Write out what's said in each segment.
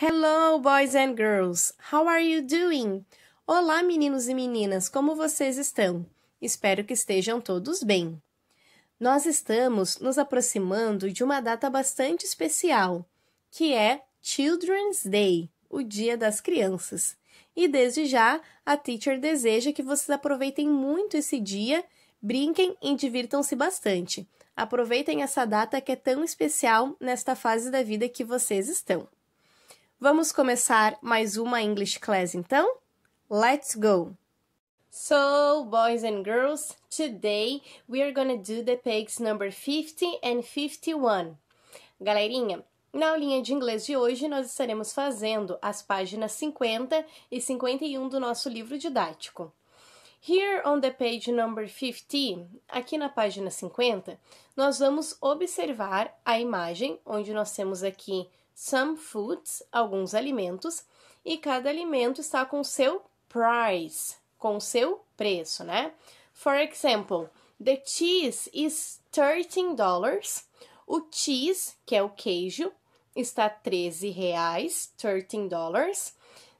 Hello, boys and girls! How are you doing? Olá, meninos e meninas, como vocês estão? Espero que estejam todos bem. Nós estamos nos aproximando de uma data bastante especial, que é Children's Day, o Dia das Crianças. E desde já, a teacher deseja que vocês aproveitem muito esse dia, brinquem e divirtam-se bastante. Aproveitem essa data que é tão especial nesta fase da vida que vocês estão. Vamos começar mais uma English class então? Let's go! So, boys and girls, today we are gonna do the pages number 50 and 51. Galerinha, na aulinha de inglês de hoje nós estaremos fazendo as páginas 50 e 51 do nosso livro didático. Here on the page number 50, aqui na página 50, nós vamos observar a imagem onde nós temos aqui some foods, alguns alimentos, e cada alimento está com seu price, com seu preço, né? For example, the cheese is 13 dollars. O cheese, que é o queijo, está 13 reais, 13 dollars.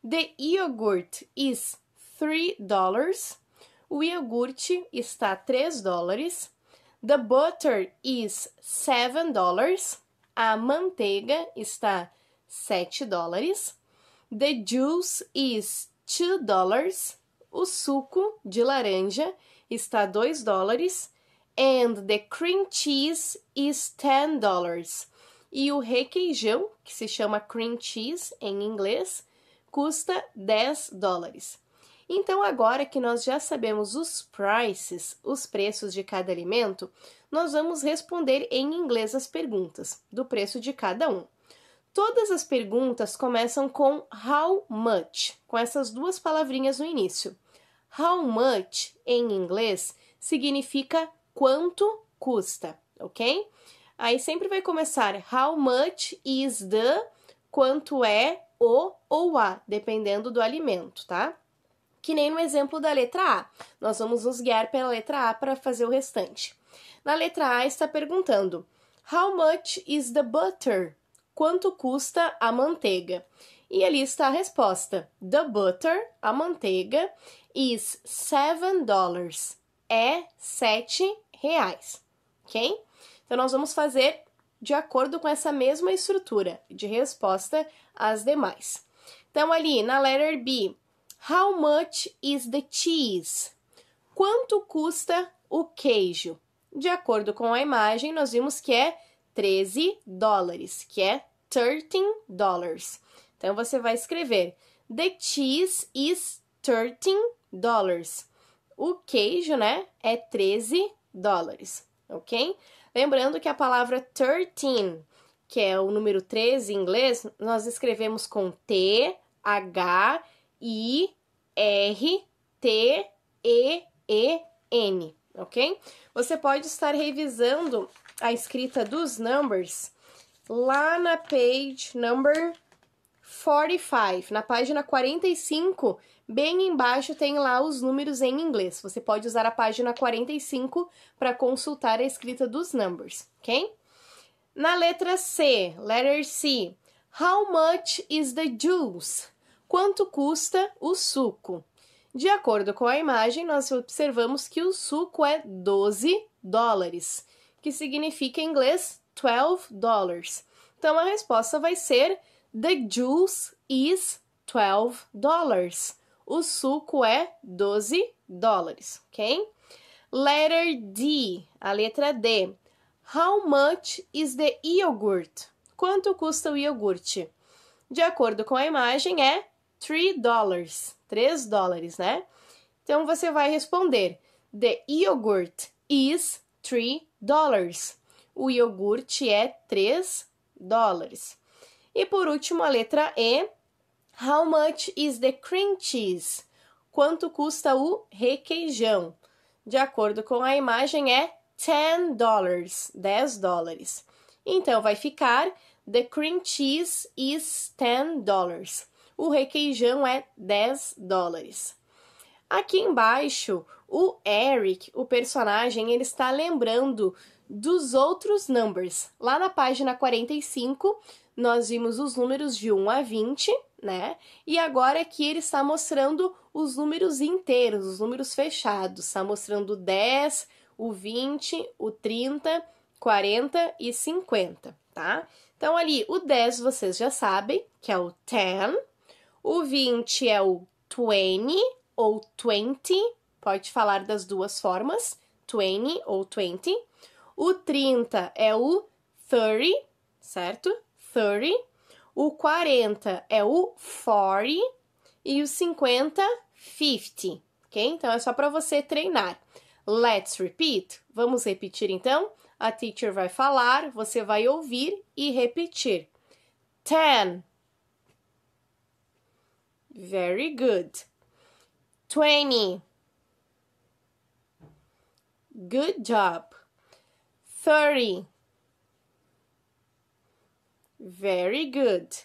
The yogurt is 3 dollars. O iogurte está 3 dólares. The butter is 7 dollars. A manteiga está 7 dólares. The juice is 2 dollars. O suco de laranja está 2 dólares. And the cream cheese is 10 dollars. E o requeijão, que se chama cream cheese em inglês, custa 10 dólares. Então, agora que nós já sabemos os prices, os preços de cada alimento, nós vamos responder em inglês as perguntas do preço de cada um. Todas as perguntas começam com how much, com essas duas palavrinhas no início. How much em inglês significa quanto custa, ok? Aí sempre vai começar how much is the, quanto é o ou a, dependendo do alimento, tá? Que nem no exemplo da letra A. Nós vamos nos guiar pela letra A para fazer o restante. Na letra A está perguntando: How much is the butter? Quanto custa a manteiga? E ali está a resposta: The butter, a manteiga, is 7 dollars. É sete reais. Ok? Então nós vamos fazer de acordo com essa mesma estrutura de resposta às demais. Então, ali na letter B, how much is the cheese? Quanto custa o queijo? De acordo com a imagem, nós vimos que é 13 dólares, que é 13 dollars. Então você vai escrever: The cheese is 13 dollars. O queijo, né, é 13 dólares, ok? Lembrando que a palavra 13, que é o número 13 em inglês, nós escrevemos com T, H, I, R, T, E, E, N ok? Você pode estar revisando a escrita dos numbers lá na page number 45, na página 45, bem embaixo tem lá os números em inglês. Você pode usar a página 45 para consultar a escrita dos numbers, ok? Na letra C, letter C, how much is the juice? Quanto custa o suco? De acordo com a imagem, nós observamos que o suco é 12 dólares, que significa em inglês 12 dólares. Então a resposta vai ser The juice is 12 dollars. O suco é 12 dólares, ok? Letter D, a letra D. How much is the yogurt? Quanto custa o iogurte? De acordo com a imagem, é three dollars, 3 dólares, né? Então você vai responder: The yogurt is three dollars. O iogurte é 3 dólares. E por último, a letra E. How much is the cream cheese? Quanto custa o requeijão? De acordo com a imagem, é 10 dollars, dez dólares. Então vai ficar: The cream cheese is 10 dollars o requeijão é 10 dólares. Aqui embaixo, o Eric, o personagem, ele está lembrando dos outros numbers. Lá na página 45, nós vimos os números de 1 a 20, né? E agora aqui ele está mostrando os números inteiros, os números fechados. Está mostrando o 10, o 20, o 30, 40 e 50, tá? Então, ali, o 10 vocês já sabem, que é o 10, o 20 é o 20 ou 20, pode falar das duas formas, 20 ou 20. O 30 é o 30, certo? 30. O 40 é o 40 e o 50, 50, ok? Então é só para você treinar. Let's repeat. Vamos repetir então? A teacher vai falar, você vai ouvir e repetir. 10 Very good. Twenty. Good job. Thirty. Very good.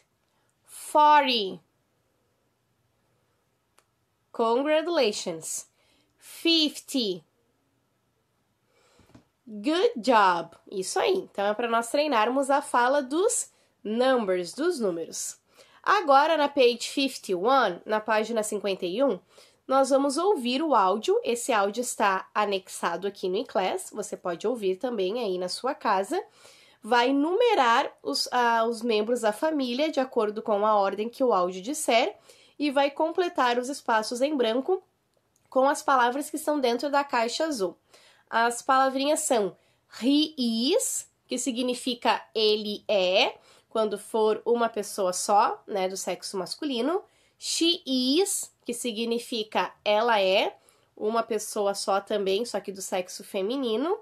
Forty. Congratulations. Fifty. Good job. Isso aí. Então é para nós treinarmos a fala dos numbers, dos números. Agora, na page 51, na página 51, nós vamos ouvir o áudio. Esse áudio está anexado aqui no Inclass, você pode ouvir também aí na sua casa. Vai numerar os, ah, os membros da família de acordo com a ordem que o áudio disser e vai completar os espaços em branco com as palavras que estão dentro da caixa azul. As palavrinhas são he is, que significa ele é, quando for uma pessoa só, né, do sexo masculino. She is, que significa ela é, uma pessoa só também, só que do sexo feminino.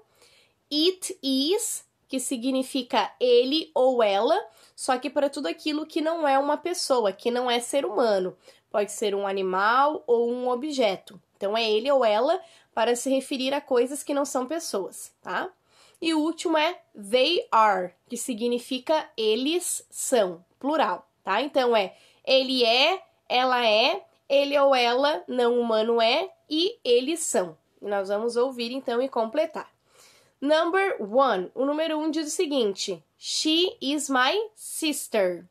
It is, que significa ele ou ela, só que para tudo aquilo que não é uma pessoa, que não é ser humano. Pode ser um animal ou um objeto. Então é ele ou ela para se referir a coisas que não são pessoas, tá? E o último é they are, que significa eles são, plural, tá? Então é ele é, ela é, ele ou ela não humano é e eles são. E nós vamos ouvir então e completar. Number one, o número um diz o seguinte: She is my sister.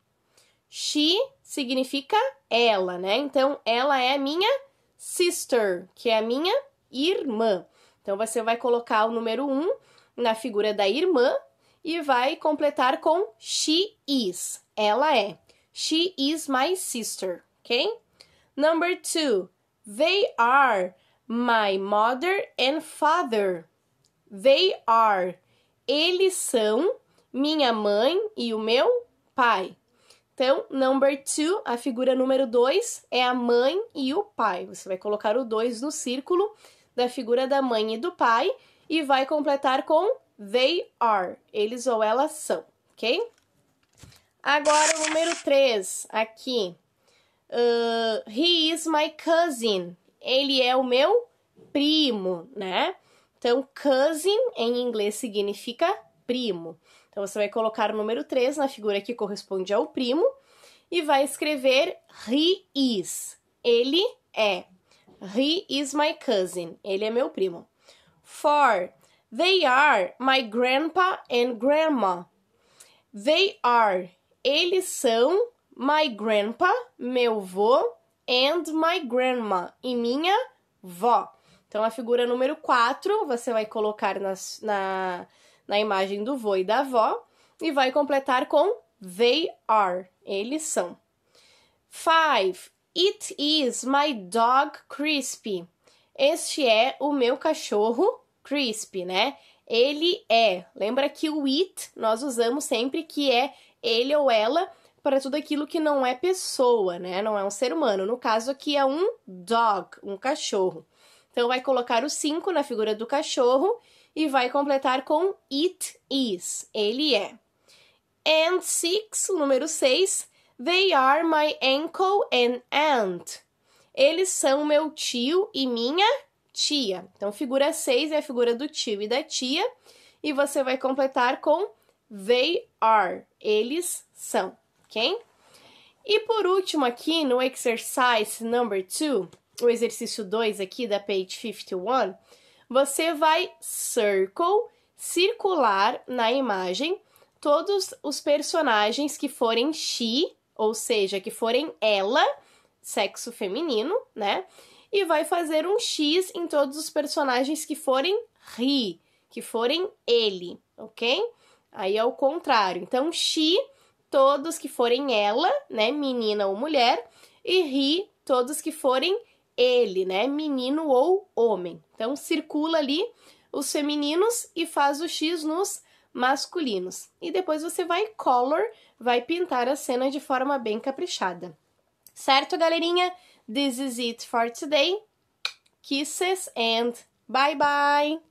She significa ela, né? Então ela é minha sister, que é a minha irmã. Então você vai colocar o número um na figura da irmã e vai completar com she is. Ela é. She is my sister, ok? Number two, they are my mother and father. They are. Eles são minha mãe e o meu pai. Então, number two, a figura número dois é a mãe e o pai. Você vai colocar o dois no círculo da figura da mãe e do pai e vai completar com they are, eles ou elas são, ok? Agora o número 3, aqui. Uh, he is my cousin. Ele é o meu primo, né? Então, cousin em inglês significa primo. Então, você vai colocar o número 3 na figura que corresponde ao primo e vai escrever he is. Ele é. He is my cousin. Ele é meu primo. For they are my grandpa and grandma. They are eles são my grandpa, meu vô, and my grandma e minha vó. Então, a figura número 4 você vai colocar nas, na, na imagem do vô e da avó e vai completar com they are, eles são. 5. It is my dog Crispy. Este é o meu cachorro crisp, né? Ele é. Lembra que o it nós usamos sempre que é ele ou ela para tudo aquilo que não é pessoa, né? Não é um ser humano. No caso aqui é um dog, um cachorro. Então vai colocar o 5 na figura do cachorro e vai completar com it is. Ele é. And six, o número 6, they are my uncle and aunt. Eles são meu tio e minha tia. Então, figura 6 é a figura do tio e da tia, e você vai completar com they are, eles são, ok? E por último, aqui no exercise number 2, o exercício 2 aqui da page 51, você vai circle, circular na imagem todos os personagens que forem she, ou seja, que forem ela, sexo feminino, né? e vai fazer um X em todos os personagens que forem ri, que forem ele, ok? Aí é o contrário. Então, she, todos que forem ela, né, menina ou mulher, e ri, todos que forem ele, né, menino ou homem. Então, circula ali os femininos e faz o X nos masculinos. E depois você vai color, vai pintar a cena de forma bem caprichada. Certo, galerinha? This is it for today. Kisses and bye bye!